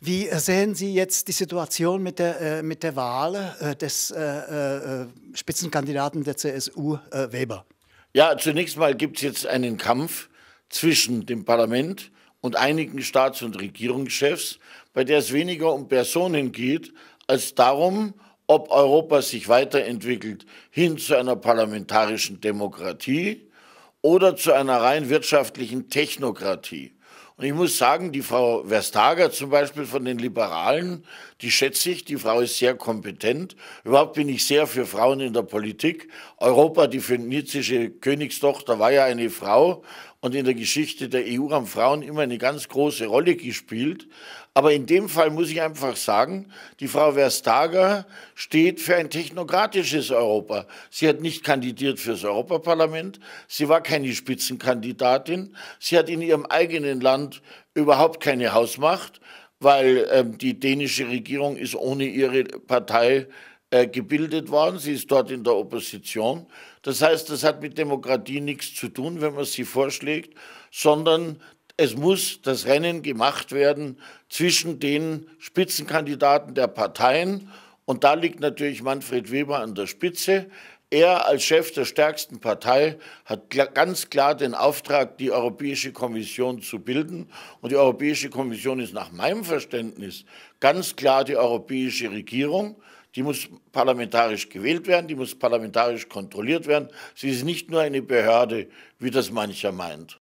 Wie sehen Sie jetzt die Situation mit der, äh, mit der Wahl äh, des äh, äh, äh Spitzenkandidaten der CSU, äh, Weber? Ja, zunächst mal gibt es jetzt einen Kampf zwischen dem Parlament und einigen Staats- und Regierungschefs, bei der es weniger um Personen geht, als darum, ob Europa sich weiterentwickelt hin zu einer parlamentarischen Demokratie oder zu einer rein wirtschaftlichen Technokratie. Und ich muss sagen, die Frau Verstager zum Beispiel von den Liberalen, die schätze ich, die Frau ist sehr kompetent. Überhaupt bin ich sehr für Frauen in der Politik. Europa, die phönizische Königstochter, war ja eine Frau und in der Geschichte der EU haben Frauen immer eine ganz große Rolle gespielt. Aber in dem Fall muss ich einfach sagen, die Frau Verstager steht für ein technokratisches Europa. Sie hat nicht kandidiert fürs Europaparlament, sie war keine Spitzenkandidatin, sie hat in ihrem eigenen Land Land überhaupt keine Hausmacht, weil äh, die dänische Regierung ist ohne ihre Partei äh, gebildet worden. Sie ist dort in der Opposition. Das heißt, das hat mit Demokratie nichts zu tun, wenn man sie vorschlägt, sondern es muss das Rennen gemacht werden zwischen den Spitzenkandidaten der Parteien. Und da liegt natürlich Manfred Weber an der Spitze. Er als Chef der stärksten Partei hat ganz klar den Auftrag, die Europäische Kommission zu bilden. Und die Europäische Kommission ist nach meinem Verständnis ganz klar die europäische Regierung. Die muss parlamentarisch gewählt werden, die muss parlamentarisch kontrolliert werden. Sie ist nicht nur eine Behörde, wie das mancher meint.